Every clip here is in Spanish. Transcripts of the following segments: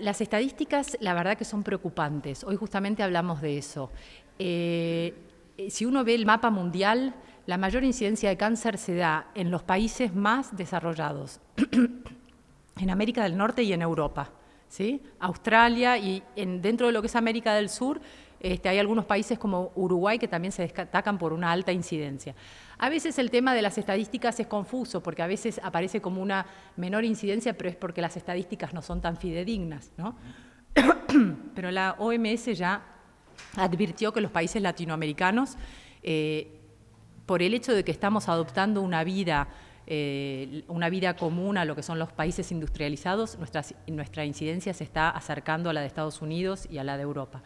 las estadísticas, la verdad que son preocupantes. Hoy justamente hablamos de eso. Eh, eh, si uno ve el mapa mundial, la mayor incidencia de cáncer se da en los países más desarrollados, en América del Norte y en Europa. ¿sí? Australia y dentro de lo que es América del Sur, este, hay algunos países como Uruguay que también se destacan por una alta incidencia. A veces el tema de las estadísticas es confuso, porque a veces aparece como una menor incidencia, pero es porque las estadísticas no son tan fidedignas. Pero la OMS ya advirtió que los países latinoamericanos, eh, por el hecho de que estamos adoptando una vida eh, una vida común a lo que son los países industrializados, nuestra incidencia se está acercando a la de Estados Unidos y a la de Europa.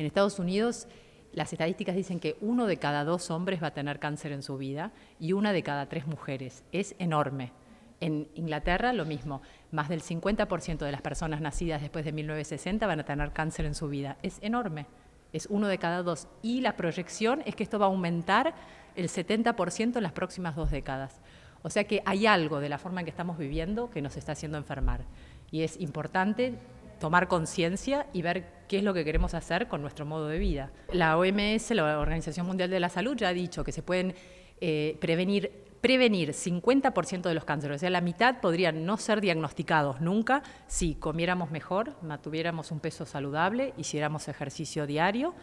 En Estados Unidos las estadísticas dicen que uno de cada dos hombres va a tener cáncer en su vida y una de cada tres mujeres. Es enorme. En Inglaterra lo mismo, más del 50% de las personas nacidas después de 1960 van a tener cáncer en su vida. Es enorme, es uno de cada dos. Y la proyección es que esto va a aumentar el 70% en las próximas dos décadas. O sea que hay algo de la forma en que estamos viviendo que nos está haciendo enfermar. Y es importante tomar conciencia y ver qué es lo que queremos hacer con nuestro modo de vida. La OMS, la Organización Mundial de la Salud, ya ha dicho que se pueden eh, prevenir, 50% de los cánceres, o sea, la mitad podrían no ser diagnosticados nunca si comiéramos mejor, mantuviéramos un peso saludable, hiciéramos ejercicio diario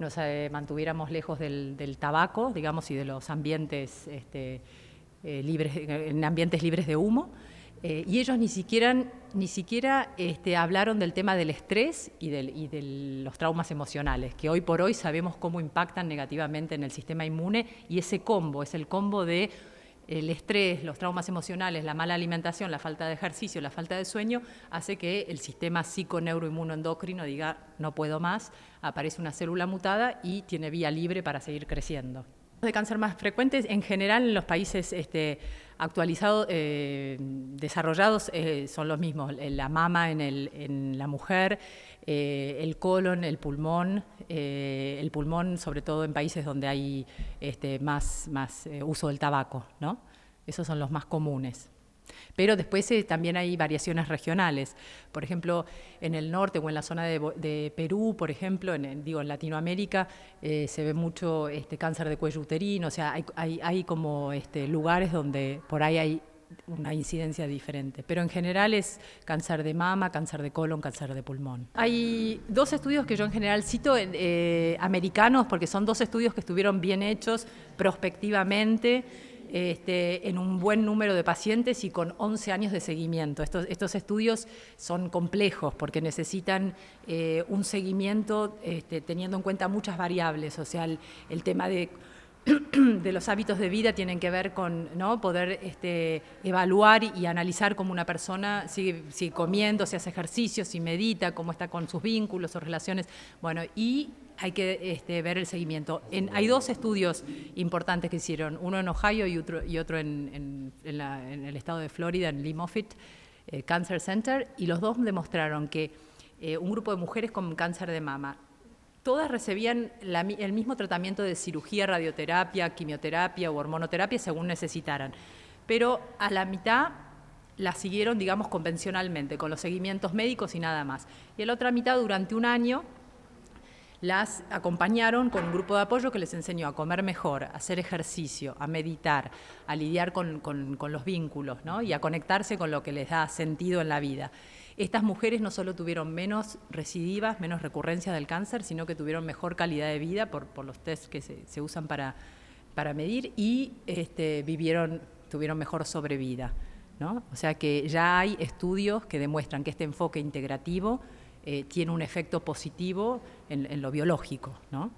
nos eh, mantuviéramos lejos del, tabaco, digamos, y de los ambientes este, eh, libres, en ambientes libres de humo. Eh, y ellos ni siquiera, ni siquiera este, hablaron del tema del estrés y, de los traumas emocionales, que hoy por hoy sabemos cómo impactan negativamente en el sistema inmune y ese combo, es el combo de el estrés, los traumas emocionales, la mala alimentación, la falta de ejercicio, la falta de sueño, hace que el sistema psico-neuro-inmuno-endocrino diga no puedo más, aparece una célula mutada y tiene vía libre para seguir creciendo de cáncer más frecuentes en general en los países este, actualizados, eh, desarrollados, eh, son los mismos. Eh, la mama en, el, la mujer, el colon, el pulmón, el pulmón sobre todo en países donde hay este, más, más uso del tabaco. ¿no? Esos son los más comunes. Pero después eh, también hay variaciones regionales. Por ejemplo, en el norte o en la zona de, Perú, por ejemplo, en, digo, en Latinoamérica eh, se ve mucho este, cáncer de cuello uterino, o sea, hay, como este, lugares donde por ahí hay una incidencia diferente, pero en general es cáncer de mama, cáncer de colon, cáncer de pulmón. Hay dos estudios que yo en general cito eh, americanos porque son dos estudios que estuvieron bien hechos prospectivamente este, en un buen número de pacientes y con 11 años de seguimiento. Estos, estos estudios son complejos porque necesitan eh, un seguimiento este, teniendo en cuenta muchas variables, o sea, el, tema de de los hábitos de vida tienen que ver con ¿no? poder este, evaluar y analizar cómo una persona sigue, sigue comiendo, si hace ejercicio, si medita, cómo está con sus vínculos o relaciones. Bueno, y hay que este, ver el seguimiento. hay dos estudios importantes que hicieron, uno en Ohio y otro, en, el estado de Florida, en Lee Moffitt eh, Cancer Center, y los dos demostraron que eh, un grupo de mujeres con cáncer de mama, todas recibían el mismo tratamiento de cirugía, radioterapia, quimioterapia o hormonoterapia según necesitaran, pero a la mitad la siguieron, digamos, convencionalmente, con los seguimientos médicos y nada más. Y a la otra mitad, durante un año, las acompañaron con un grupo de apoyo que les enseñó a comer mejor, a hacer ejercicio, a meditar, a lidiar con, los vínculos ¿no? y a conectarse con lo que les da sentido en la vida. Estas mujeres no solo tuvieron menos recidivas, menos recurrencias del cáncer, sino que tuvieron mejor calidad de vida por, los test que se, usan para, medir y este, vivieron, tuvieron mejor sobrevida. ¿no? O sea que ya hay estudios que demuestran que este enfoque integrativo eh, tiene un efecto positivo en, en lo biológico. ¿no?